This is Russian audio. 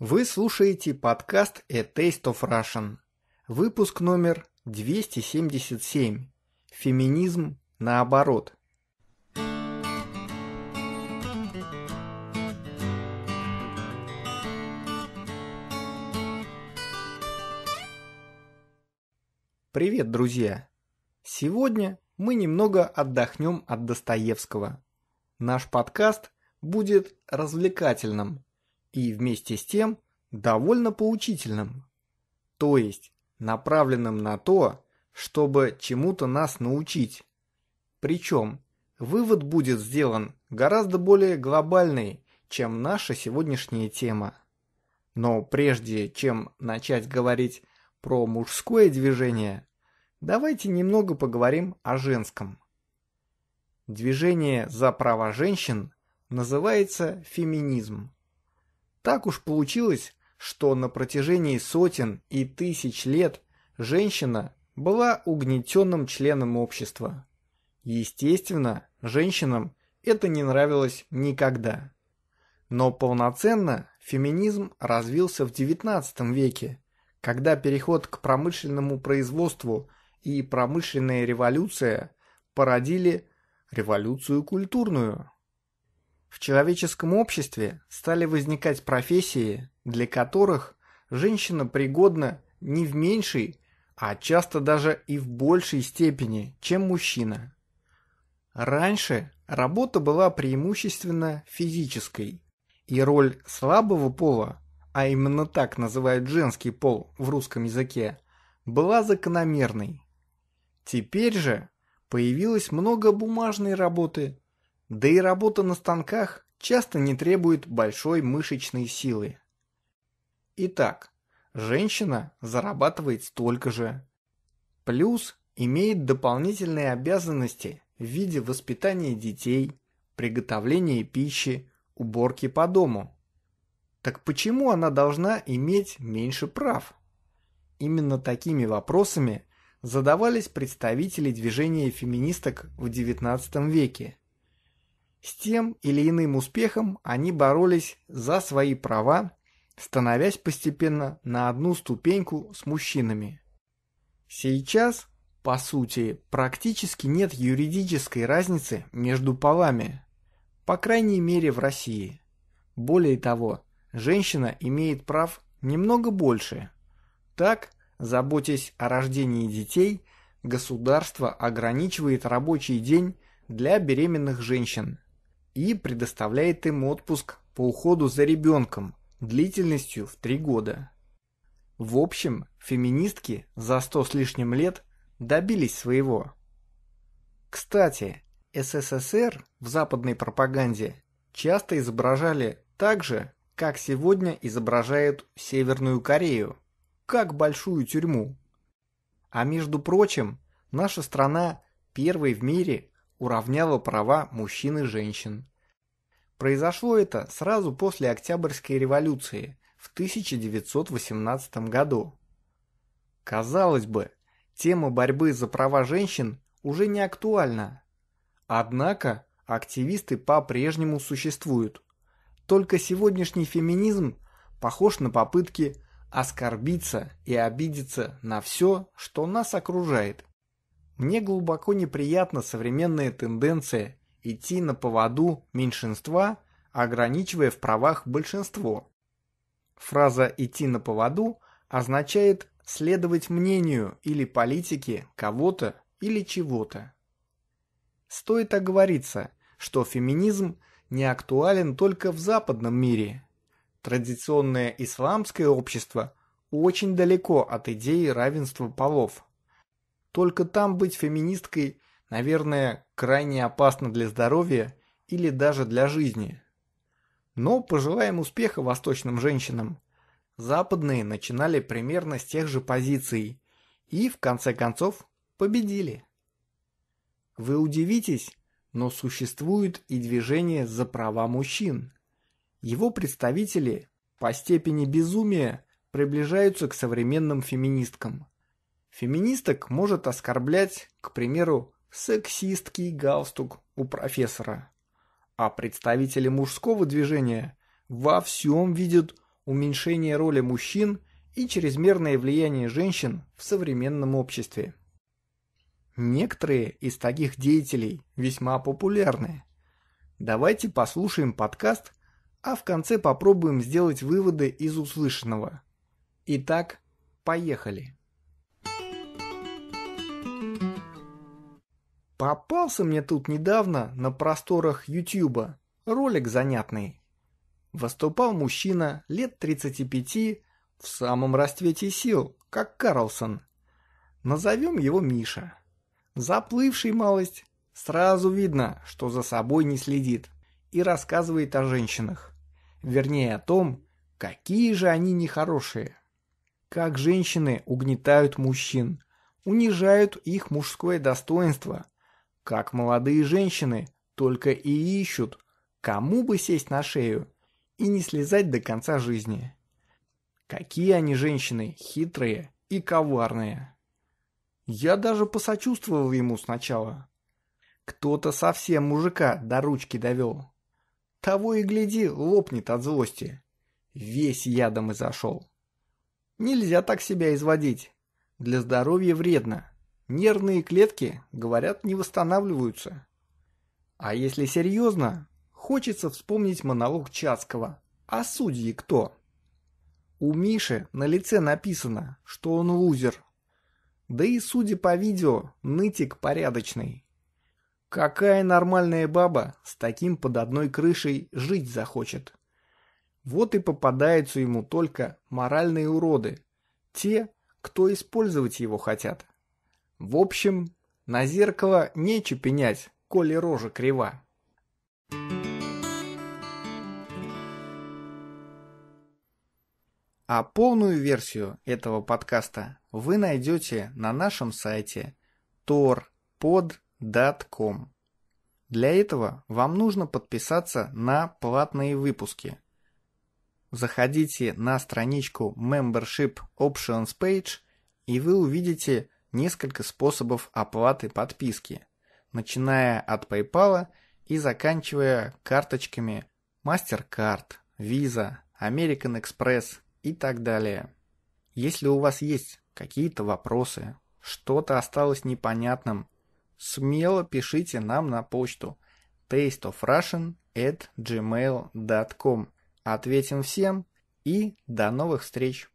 Вы слушаете подкаст «A Taste of Russian». Выпуск номер 277. Феминизм наоборот. Привет, друзья! Сегодня мы немного отдохнем от Достоевского. Наш подкаст будет развлекательным – и вместе с тем довольно поучительным. То есть направленным на то, чтобы чему-то нас научить. Причем вывод будет сделан гораздо более глобальный, чем наша сегодняшняя тема. Но прежде чем начать говорить про мужское движение, давайте немного поговорим о женском. Движение за права женщин называется феминизм. Так уж получилось, что на протяжении сотен и тысяч лет женщина была угнетенным членом общества. Естественно, женщинам это не нравилось никогда. Но полноценно феминизм развился в XIX веке, когда переход к промышленному производству и промышленная революция породили революцию культурную. В человеческом обществе стали возникать профессии, для которых женщина пригодна не в меньшей, а часто даже и в большей степени, чем мужчина. Раньше работа была преимущественно физической, и роль слабого пола, а именно так называют женский пол в русском языке, была закономерной. Теперь же появилось много бумажной работы, да и работа на станках часто не требует большой мышечной силы. Итак, женщина зарабатывает столько же. Плюс имеет дополнительные обязанности в виде воспитания детей, приготовления пищи, уборки по дому. Так почему она должна иметь меньше прав? Именно такими вопросами задавались представители движения феминисток в XIX веке. С тем или иным успехом они боролись за свои права, становясь постепенно на одну ступеньку с мужчинами. Сейчас, по сути, практически нет юридической разницы между полами, по крайней мере в России. Более того, женщина имеет прав немного больше. Так, заботясь о рождении детей, государство ограничивает рабочий день для беременных женщин и предоставляет им отпуск по уходу за ребенком длительностью в три года. В общем, феминистки за сто с лишним лет добились своего. Кстати, СССР в западной пропаганде часто изображали так же, как сегодня изображают Северную Корею, как большую тюрьму. А между прочим, наша страна первой в мире уравняла права мужчин и женщин. Произошло это сразу после Октябрьской революции в 1918 году. Казалось бы, тема борьбы за права женщин уже не актуальна. Однако активисты по-прежнему существуют. Только сегодняшний феминизм похож на попытки оскорбиться и обидеться на все, что нас окружает. Мне глубоко неприятна современная тенденция идти на поводу меньшинства, ограничивая в правах большинство. Фраза «идти на поводу» означает следовать мнению или политике кого-то или чего-то. Стоит оговориться, что феминизм не актуален только в западном мире. Традиционное исламское общество очень далеко от идеи равенства полов – только там быть феминисткой, наверное, крайне опасно для здоровья или даже для жизни. Но пожелаем успеха восточным женщинам. Западные начинали примерно с тех же позиций и, в конце концов, победили. Вы удивитесь, но существует и движение за права мужчин. Его представители по степени безумия приближаются к современным феминисткам. Феминисток может оскорблять, к примеру, сексистский галстук у профессора. А представители мужского движения во всем видят уменьшение роли мужчин и чрезмерное влияние женщин в современном обществе. Некоторые из таких деятелей весьма популярны. Давайте послушаем подкаст, а в конце попробуем сделать выводы из услышанного. Итак, поехали. Попался мне тут недавно на просторах Ютьюба ролик занятный. Выступал мужчина лет 35 в самом расцвете сил, как Карлсон. Назовем его Миша. Заплывший малость, сразу видно, что за собой не следит и рассказывает о женщинах. Вернее, о том, какие же они нехорошие. Как женщины угнетают мужчин, унижают их мужское достоинство – как молодые женщины, только и ищут, кому бы сесть на шею и не слезать до конца жизни. Какие они женщины, хитрые и коварные. Я даже посочувствовал ему сначала. Кто-то совсем мужика до ручки довел. Того и гляди, лопнет от злости. Весь ядом и зашел. Нельзя так себя изводить. Для здоровья вредно. Нервные клетки, говорят, не восстанавливаются. А если серьезно, хочется вспомнить монолог Чацкого «А судьи кто?». У Миши на лице написано, что он лузер. Да и, судя по видео, нытик порядочный. Какая нормальная баба с таким под одной крышей жить захочет? Вот и попадаются ему только моральные уроды, те, кто использовать его хотят. В общем, на зеркало нече пенять, коли рожа крива. А полную версию этого подкаста вы найдете на нашем сайте torpod.com. Для этого вам нужно подписаться на платные выпуски. Заходите на страничку Membership Options Page и вы увидите несколько способов оплаты подписки, начиная от PayPal и заканчивая карточками MasterCard, Visa, American Express и так далее. Если у вас есть какие-то вопросы, что-то осталось непонятным, смело пишите нам на почту tasteofrussian Ответим всем и до новых встреч!